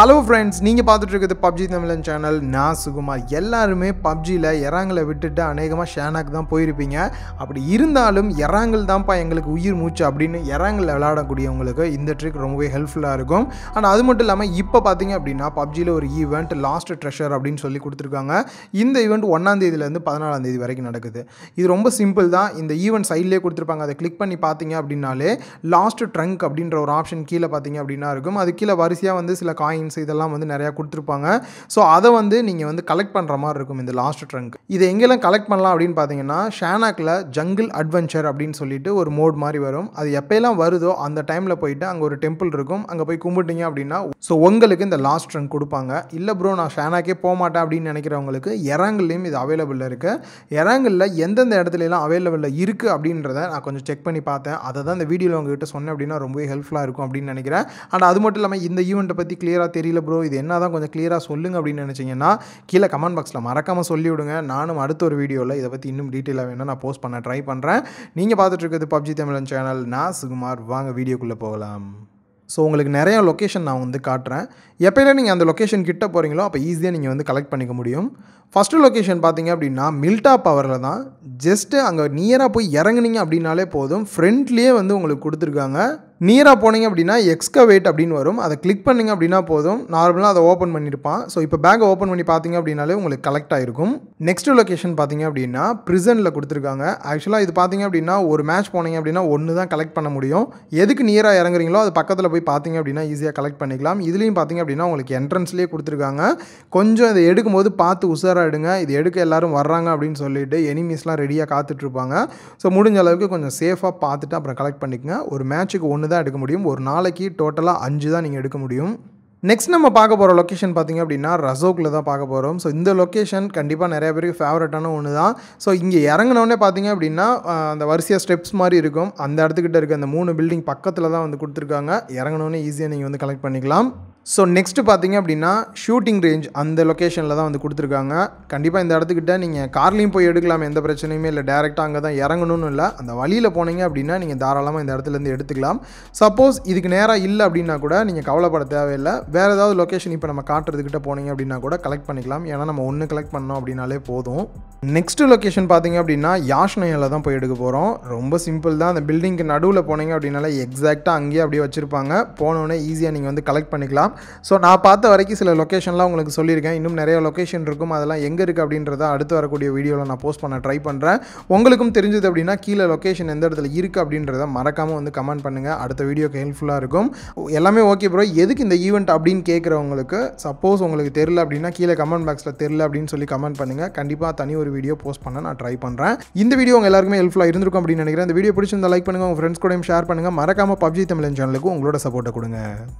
hello friends நீங்கள் பார்த்துட்டு PUBG தமிழன் சேனல் நான் சுகுமார் எல்லாருமே பப்ஜியில் இறாங்களை விட்டுட்டு அநேகமாக ஷேனாக்கு தான் போயிருப்பீங்க அப்படி இருந்தாலும் இறாங்கல் தான்ப்பா எங்களுக்கு உயிர் மூச்சு அப்படின்னு இறாங்கல் விளையாடக்கூடியவங்களுக்கு இந்த ட்ரிக் ரொம்பவே ஹெல்ப்ஃபுல்லாக இருக்கும் ஆனால் அது மட்டும் இல்லாமல் இப்போ பார்த்தீங்க அப்படின்னா பப்ஜியில் ஒரு ஈவெண்ட் லாஸ்ட் ட்ரெஷர் அப்படின்னு சொல்லி கொடுத்துருக்காங்க இந்த ஈவெண்ட் ஒன்றாந்தேதியிலேருந்து பதினாலாம் தேதி வரைக்கும் நடக்குது இது ரொம்ப சிம்பிள் தான் இந்த ஈவெண்ட் சைட்லேயே கொடுத்துருப்பாங்க அதை கிளிக் பண்ணி பார்த்தீங்க அப்படின்னாலே லாஸ்ட் ட்ரங்க் அப்படின்ற ஒரு ஆப்ஷன் கீழே பார்த்தீங்க அப்படின்னா இருக்கும் அது கீழே வரிசையாக வந்து சில காயின் காயின்ஸ் இதெல்லாம் வந்து நிறையா கொடுத்துருப்பாங்க ஸோ அதை வந்து நீங்கள் வந்து கலெக்ட் பண்ணுற மாதிரி இருக்கும் இந்த லாஸ்ட் ட்ரங்க் இது எங்கெல்லாம் கலெக்ட் பண்ணலாம் அப்படின்னு பார்த்தீங்கன்னா ஷேனாக்கில் ஜங்கிள் அட்வென்ச்சர் அப்படின்னு சொல்லிட்டு ஒரு மோட் மாதிரி வரும் அது எப்போயெல்லாம் வருதோ அந்த டைமில் போயிட்டு அங்கே ஒரு டெம்பிள் இருக்கும் அங்கே போய் கும்பிட்டீங்க அப்படின்னா ஸோ உங்களுக்கு இந்த லாஸ்ட் ட்ரங்க் கொடுப்பாங்க இல்லை ப்ரோ நான் ஷேனாக்கே போக மாட்டேன் அப்படின்னு நினைக்கிறவங்களுக்கு இறாங்கல்லையும் இது அவைலபிள் இருக்குது இறங்கலில் எந்தெந்த இடத்துலலாம் அவைலபிளில் இருக்குது அப்படின்றத நான் கொஞ்சம் செக் பண்ணி பார்த்தேன் அதை தான் இந்த வீடியோவில் உங்ககிட்ட சொன்னேன் அப்படின்னா ரொம்பவே ஹெல்ப்ஃபுல்லாக இருக்கும் அப்படின்னு நினைக்கிறேன் அண்ட் அது மட்டும் இல்லாமல் இந்த ஈவெண்ட்டை பற்றி கிளியராக கிளியராக தெரியல ப்ரோ இது என்ன தான் கொஞ்சம் கிளியராக சொல்லுங்க அப்படின்னு நினச்சிங்கன்னா கீழே கமெண்ட் பாக்ஸில் மறக்காமல் சொல்லிவிடுங்க நானும் அடுத்த ஒரு வீடியோவில் இதை பற்றி இன்னும் டீட்டெயிலாக வேணால் நான் போஸ்ட் பண்ண ட்ரை பண்ணுறேன் நீங்கள் பார்த்துட்ருக்கிறது பப்ஜி தமிழன் சேனல் நான் சுகுமார் வாங்க வீடியோக்குள்ளே போகலாம் ஸோ உங்களுக்கு நிறைய லொக்கேஷன் நான் வந்து காட்டுறேன் எப்போயில நீங்கள் அந்த லொக்கேஷன் கிட்ட போகிறீங்களோ அப்போ ஈஸியாக நீங்கள் வந்து கலெக்ட் பண்ணிக்க முடியும் ஃபஸ்ட்டு லொக்கேஷன் பார்த்தீங்க அப்படின்னா மில்டா பவரில் தான் ஜஸ்ட்டு அங்கே நியராக போய் இறங்குனீங்க அப்படின்னாலே போதும் ஃப்ரெண்ட்லேயே வந்து உங்களுக்கு கொடுத்துருக்காங்க நீராக போனீங்க அப்படின்னா எக்ஸ்கவேட் அப்படின்னு வரும் அதை கிளிக் பண்ணிங்க அப்படின்னா போதும் நார்மலாக அதை ஓப்பன் பண்ணியிருப்பான் ஸோ இப்போ பேக்கை ஓப்பன் பண்ணி பார்த்தீங்க அப்படின்னாலே உங்களுக்கு கலெக்ட் ஆகிருக்கும் நெக்ஸ்ட் லொக்கேஷன் பார்த்தீங்க அப்படின்னா ப்ரிசனில் கொடுத்துருக்காங்க ஆக்சுவலாக இது பார்த்தீங்க அப்படின்னா ஒரு மேட்ச் போனீங்க அப்படின்னா ஒன்று தான் கலெக்ட் பண்ண முடியும் எதுக்கு நீராக இறங்குறீங்களோ அது பக்கத்தில் போய் பார்த்தீங்க அப்படின்னா ஈஸியாக கலெக்ட் பண்ணிக்கலாம் இதுலேயும் பார்த்தீங்க அப்படின்னா உங்களுக்கு என்ட்ரன்ஸ்லேயே கொடுத்துருக்காங்க கொஞ்சம் இதை எடுக்கும்போது பார்த்து உஷாராக எடுங்க இது எடுக்க எல்லோரும் வர்றாங்க அப்படின்னு சொல்லிட்டு எனிமீஸ்லாம் ரெடியாக காத்துட்ருப்பாங்க ஸோ முடிஞ்ச அளவுக்கு கொஞ்சம் சேஃபாக பார்த்துட்டு அப்புறம் கலெக்ட் பண்ணிக்கங்க ஒரு மேட்ச்சுக்கு ஒன்று தான் எடுக்க முடியும் ஒரு நாளைக்கு டோட்டலாக அஞ்சு தான் நீங்கள் எடுக்க முடியும் நெக்ஸ்ட் நம்ம பார்க்க போகிற லொக்கேஷன் பார்த்திங்க அப்படின்னா ரசோக்கில் தான் பார்க்க போகிறோம் ஸோ இந்த லொக்கேஷன் கண்டிப்பாக நிறைய பேருக்கு ஃபேவரட்டான ஒன்று தான் ஸோ இங்கே இறங்கினோடனே பார்த்திங்க அப்படின்னா அந்த வரிசையாக ஸ்டெப்ஸ் மாதிரி இருக்கும் அந்த இடத்துக்கிட்ட இருக்க அந்த மூணு பில்டிங் பக்கத்தில் தான் வந்து கொடுத்துருக்காங்க இறங்கினோடனே ஈஸியாக நீங்கள் வந்து கலெக்ட் பண்ணிக்கலாம் ஸோ நெக்ஸ்ட்டு பார்த்தீங்க அப்படின்னா ஷூட்டிங் ரேஞ்ச் அந்த லொக்கேஷனில் தான் வந்து கொடுத்துருக்காங்க கண்டிப்பாக இந்த இடத்துக்கிட்ட நீங்கள் கார்லேயும் போய் எடுக்கலாம் எந்த பிரச்சனையுமே இல்லை டேரெக்டாக அங்கே தான் இறங்கணும்னு இல்லை அந்த வழியில் போனீங்க அப்படின்னா நீங்கள் தாராளமாக இந்த இடத்துலேருந்து எடுத்துக்கலாம் சப்போஸ் இதுக்கு நேராக இல்லை அப்படின்னா கூட நீங்கள் கவலைப்பட தேவையில்லை வேறு ஏதாவது லொக்கேஷன் இப்போ நம்ம காட்டுறதுக்கிட்ட போனீங்க அப்படின்னா கூட கலெக்ட் பண்ணிக்கலாம் ஏன்னா நம்ம ஒன்று கலெக்ட் பண்ணோம் அப்படின்னாலே போதும் நெக்ஸ்ட் லொக்கேஷன் பார்த்தீங்க அப்படின்னா யாஷ்னையில் தான் போய் எடுக்க போகிறோம் ரொம்ப சிம்பிள் தான் அந்த பில்டிங்க்கு நடுவில் போனீங்க அப்படின்னாலே எக்ஸாக்டாக அங்கேயே அப்படியே வச்சுருப்பாங்க போனோடனே ஈஸியாக நீங்கள் வந்து கலெக்ட் பண்ணிக்கலாம் ஸோ நான் பார்த்த வரைக்கும் சில லொக்கேஷன்லாம் உங்களுக்கு சொல்லியிருக்கேன் இன்னும் நிறைய லொக்கேஷன் இருக்கும் அதெல்லாம் எங்கே இருக்குது அப்படின்றத அடுத்து வரக்கூடிய வீடியோவில் நான் போஸ்ட் பண்ண ட்ரை பண்ணுறேன் உங்களுக்கும் தெரிஞ்சது அப்படின்னா கீழே லொக்கேஷன் எந்த இடத்துல இருக்குது அப்படின்றத மறக்காமல் வந்து கமெண்ட் பண்ணுங்கள் அடுத்த வீடியோக்கு ஹெல்ப்ஃபுல்லாக இருக்கும் எல்லாமே ஓகே ப்ரோ எதுக்கு இந்த ஈவெண்ட் அப்படின்னு கேட்குறவங்களுக்கு சப்போஸ் உங்களுக்கு தெரில அப்படின்னா கீழே கமெண்ட் பாக்ஸில் தெரில அப்படின்னு சொல்லி கமெண்ட் பண்ணுங்கள் கண்டிப்பாக தனி ஒரு வீடியோ போஸ்ட் பண்ண நான் ட்ரை பண்ணுறேன் இந்த வீடியோ உங்கள் எல்லாருக்குமே ஹெல்ப்ஃபுல்லாக இருந்திருக்கும் அப்படின்னு நினைக்கிறேன் இந்த வீடியோ பிடிச்சிருந்தா லைக் பண்ணுங்கள் உங்கள் ஃப்ரெண்ட்ஸ் கூடயும் ஷேர் பண்ணுங்கள் மறக்காமல் பப்ஜி தமிழன் சேனலுக்கு உங்களோட சப்போர்ட்டை கொடுங்க